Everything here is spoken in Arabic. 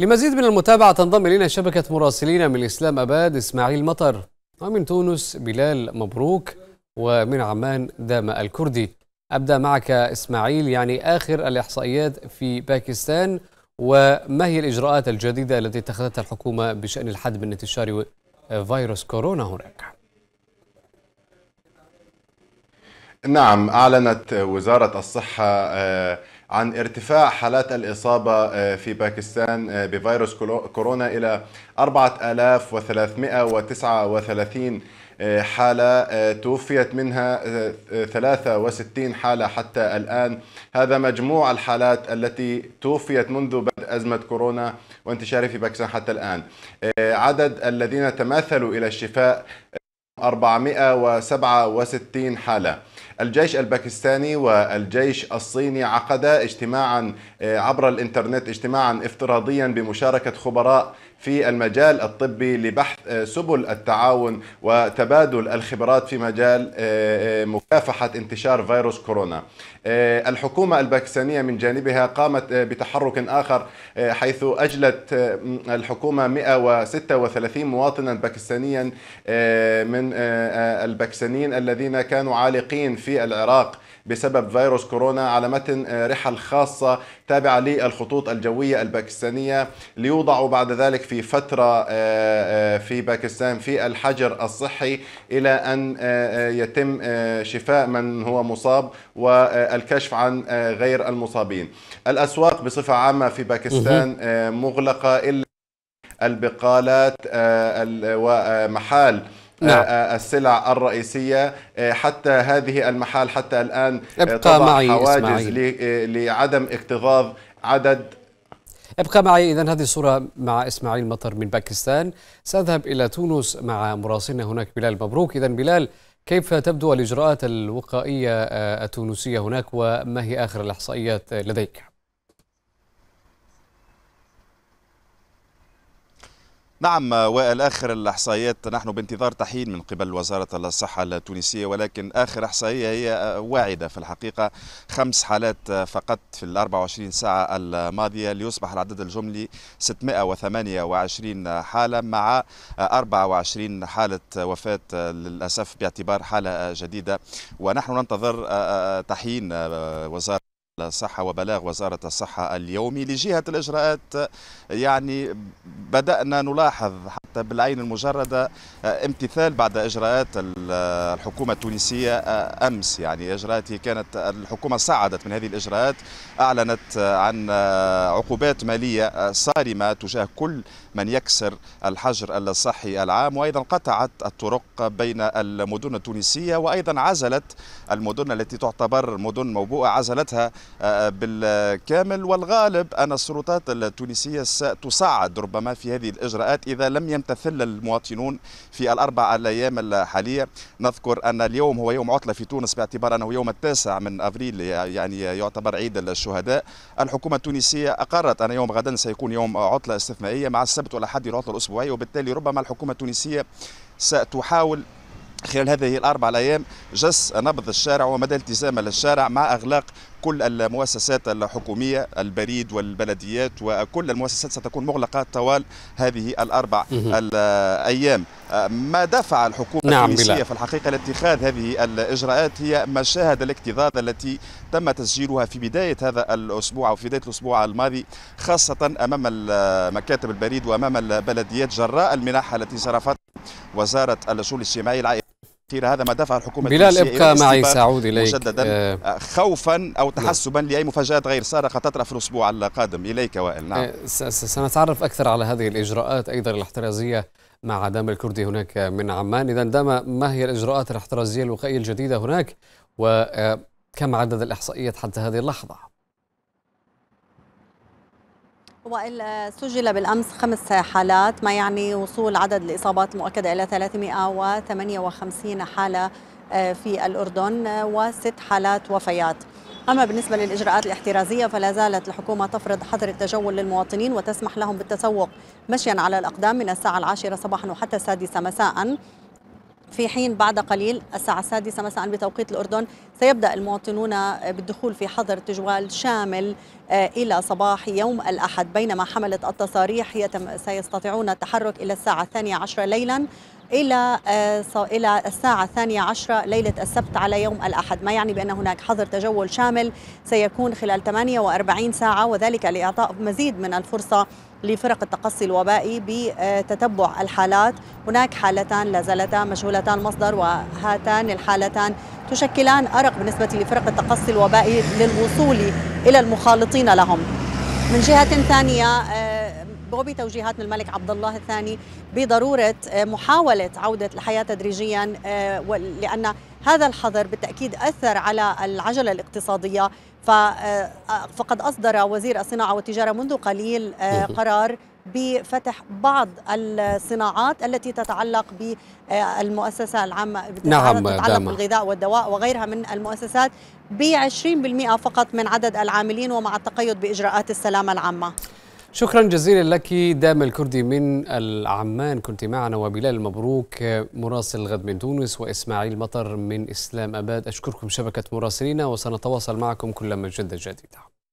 لمزيد من المتابعة تنضم إلينا شبكة مراسلين من إسلام أباد إسماعيل مطر ومن تونس بلال مبروك ومن عمان داما الكردي أبدأ معك إسماعيل يعني آخر الإحصائيات في باكستان وما هي الإجراءات الجديدة التي اتخذتها الحكومة بشأن الحد من انتشار فيروس كورونا هناك؟ نعم أعلنت وزارة الصحة آه، عن ارتفاع حالات الإصابة آه، في باكستان آه، بفيروس كورونا إلى 4339 آه، حالة توفيت منها 63 حالة حتى الآن هذا مجموع الحالات التي توفيت منذ بدء أزمة كورونا وانتشاره في باكستان حتى الآن عدد الذين تماثلوا إلى الشفاء 467 حالة الجيش الباكستاني والجيش الصيني عقدا اجتماعا آه، عبر الانترنت اجتماعا افتراضيا بمشاركة خبراء في المجال الطبي لبحث آه، سبل التعاون وتبادل الخبرات في مجال آه، مكافحة انتشار فيروس كورونا الحكومة الباكستانية من جانبها قامت بتحرك آخر حيث أجلت الحكومة 136 مواطنا باكستانيا من الباكستانيين الذين كانوا عالقين في العراق بسبب فيروس كورونا على متن آه، رحل خاصة تابعة للخطوط الجوية الباكستانية ليوضعوا بعد ذلك في فترة آه، آه، في باكستان في الحجر الصحي إلى أن يتم شفاء من هو مصاب والكشف عن غير المصابين الأسواق بصفة عامة في باكستان مغلقة إلا البقالات ومحال نعم. آه، آه، السلع الرئيسية آه، حتى هذه المحال حتى الآن ابقى معي حواجز إسماعيل. لعدم اكتظاظ عدد ابقى معي إذا هذه الصورة مع إسماعيل مطر من باكستان سأذهب إلى تونس مع مراسلنا هناك بلال مبروك إذا بلال كيف تبدو الإجراءات الوقائية التونسية هناك وما هي آخر الإحصائيات لديك؟ نعم وائل آخر الإحصائيات نحن بانتظار تحيين من قبل وزارة الصحة التونسية ولكن آخر إحصائية هي واعدة في الحقيقة خمس حالات فقط في ال 24 ساعة الماضية ليصبح العدد الجملي 628 حالة مع 24 حالة وفاة للأسف باعتبار حالة جديدة ونحن ننتظر تحيين وزارة الصحة وبلاغ وزارة الصحة اليومي لجهة الإجراءات يعني بدأنا نلاحظ حتى بالعين المجردة آه، امتثال بعد إجراءات آه، الحكومة التونسية آه، أمس يعني إجراءات كانت الحكومة صعدت من هذه الإجراءات أعلنت عن عقوبات مالية صارمة تجاه كل من يكسر الحجر الصحي العام وأيضا قطعت الطرق بين المدن التونسية وأيضا عزلت المدن التي تعتبر مدن موبوءة عزلتها آه، آه، بالكامل والغالب أن السلطات التونسية ستصعد ربما في هذه الإجراءات إذا لم يمتثل المواطنون في الأربع الأيام الحالية نذكر أن اليوم هو يوم عطلة في تونس باعتبار أنه يوم التاسع من أفريل يعني يعتبر عيد الشهداء الحكومة التونسية أقرت أن يوم غدا سيكون يوم عطلة استثنائية مع السبت والأحد العطلة الأسبوعية وبالتالي ربما الحكومة التونسية ستحاول خلال هذه الأربع الأيام جس نبض الشارع ومدى التزام للشارع مع أغلاق كل المؤسسات الحكومية البريد والبلديات وكل المؤسسات ستكون مغلقة طوال هذه الأربع الأيام أه، ما دفع الحكومة نعم التونسية في الحقيقة لاتخاذ هذه الإجراءات هي مشاهد الاكتظاظ التي تم تسجيلها في بداية هذا الأسبوع أو في بداية الأسبوع الماضي خاصة أمام مكاتب البريد وأمام البلديات جراء المنحة التي صرفتها وزارة الشؤون الاجتماعية كثيره هذا ما دفع الحكومه بلال ابقى معي ساعود اليك مجددا آه. آه خوفا او نعم. تحسبا نعم. لاي مفاجات غير سارقه تطرا في الاسبوع القادم اليك وائل نعم آه سنتعرف اكثر على هذه الاجراءات ايضا الاحترازيه مع دام الكردي هناك من عمان اذا دام ما هي الاجراءات الاحترازيه الوقائيه الجديده هناك وكم آه، عدد الاحصائيات حتى هذه اللحظه سجل بالأمس خمس حالات ما يعني وصول عدد الإصابات المؤكدة إلى 358 حالة آه، في الأردن آه، وست حالات وفيات أما بالنسبة للإجراءات الاحترازية فلا زالت الحكومة تفرض حظر التجول للمواطنين وتسمح لهم بالتسوق مشيا على الأقدام من الساعة العاشرة صباحا وحتى السادسة مساء في حين بعد قليل الساعة السادسة مساء بتوقيت الأردن سيبدأ المواطنون بالدخول في حظر تجوال شامل آه، إلى صباح يوم الأحد بينما حملة التصاريح سيستطيعون التحرك إلى الساعة الثانية عشر ليلا إلى آه، إلى الساعة الثانية عشرة ليلة السبت على يوم الأحد ما يعني بأن هناك حظر تجول شامل سيكون خلال 48 ساعة وذلك لإعطاء مزيد من الفرصة لفرق التقصي الوبائي بتتبع الحالات هناك حالتان لا زالتا مجهولتان مصدر وهاتان الحالتان تشكلان أرق بالنسبة لفرق التقصي الوبائي للوصول إلى المخالطين لهم من جهة ثانية آه، وبتوجيهات من الملك عبد الله الثاني بضروره آه، محاوله عوده الحياه تدريجيا آه، لان هذا الحظر بالتاكيد اثر على العجله الاقتصاديه آه، فقد اصدر وزير الصناعه والتجاره منذ قليل قرار بفتح بعض الصناعات التي تتعلق بالمؤسسة العامة نعم تتعلق بالغذاء والدواء وغيرها من المؤسسات ب 20% فقط من عدد العاملين ومع التقيد بإجراءات السلامة العامة شكرا جزيلا لك دام الكردي من العمان كنت معنا وبلال مبروك مراسل غد من تونس وإسماعيل مطر من إسلام أباد أشكركم شبكة مراسلينا وسنتواصل معكم كلما جد جديد